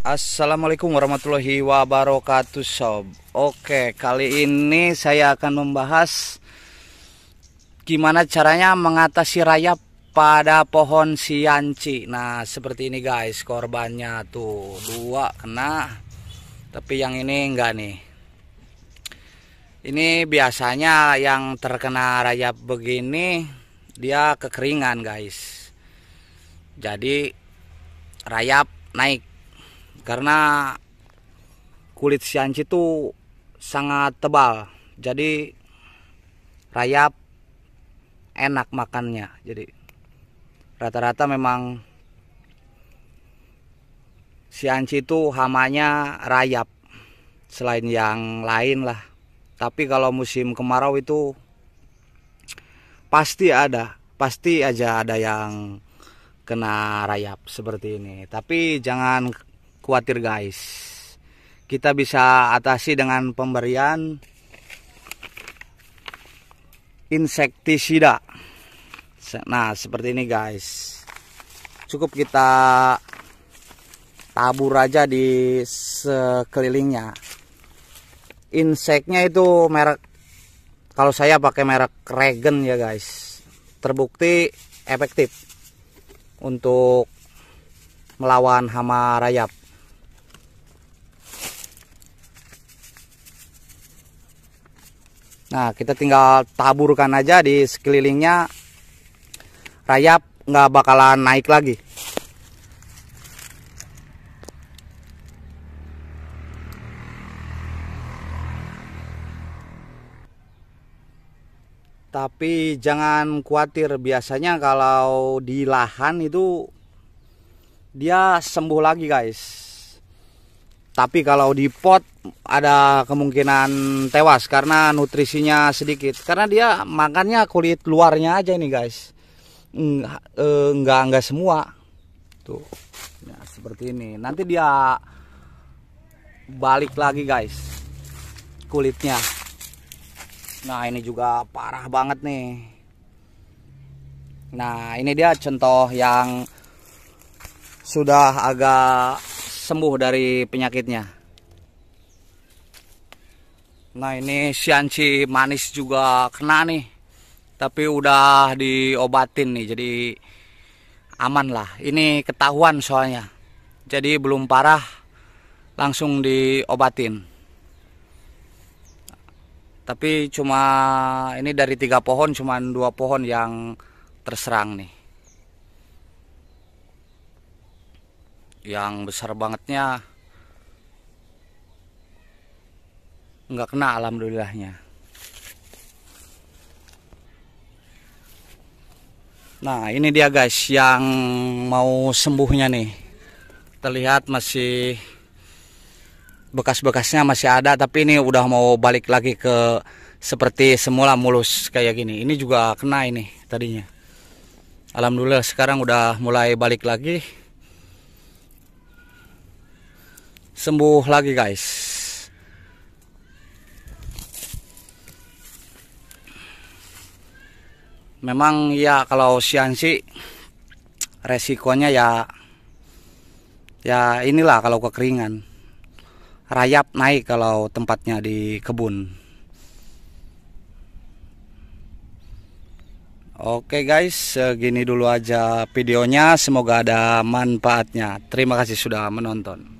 Assalamualaikum warahmatullahi wabarakatuh sob Oke kali ini saya akan membahas Gimana caranya mengatasi rayap pada pohon sianci Nah seperti ini guys korbannya tuh Dua kena Tapi yang ini enggak nih Ini biasanya yang terkena rayap begini Dia kekeringan guys Jadi rayap naik karena kulit si anci itu sangat tebal jadi rayap enak makannya jadi rata-rata memang si anci itu hamanya rayap selain yang lain lah tapi kalau musim kemarau itu pasti ada pasti aja ada yang kena rayap seperti ini tapi jangan khawatir guys kita bisa atasi dengan pemberian insektisida nah seperti ini guys cukup kita tabur aja di sekelilingnya inseknya itu merek kalau saya pakai merek Regen ya guys terbukti efektif untuk melawan hama rayap Nah kita tinggal taburkan aja di sekelilingnya rayap nggak bakalan naik lagi. Tapi jangan khawatir biasanya kalau di lahan itu dia sembuh lagi guys tapi kalau di pot ada kemungkinan tewas karena nutrisinya sedikit karena dia makannya kulit luarnya aja ini guys eh, nggak nggak semua tuh ya, seperti ini nanti dia balik lagi guys kulitnya nah ini juga parah banget nih nah ini dia contoh yang sudah agak sembuh dari penyakitnya. Nah ini sianci manis juga kena nih. Tapi udah diobatin nih jadi aman lah. Ini ketahuan soalnya. Jadi belum parah langsung diobatin. Tapi cuma ini dari tiga pohon cuma dua pohon yang terserang nih. yang besar bangetnya nggak kena alhamdulillahnya nah ini dia guys yang mau sembuhnya nih terlihat masih bekas-bekasnya masih ada tapi ini udah mau balik lagi ke seperti semula mulus kayak gini ini juga kena ini tadinya alhamdulillah sekarang udah mulai balik lagi sembuh lagi guys memang ya kalau siansi resikonya ya ya inilah kalau kekeringan rayap naik kalau tempatnya di kebun Oke guys, segini dulu aja videonya. Semoga ada manfaatnya. Terima kasih sudah menonton.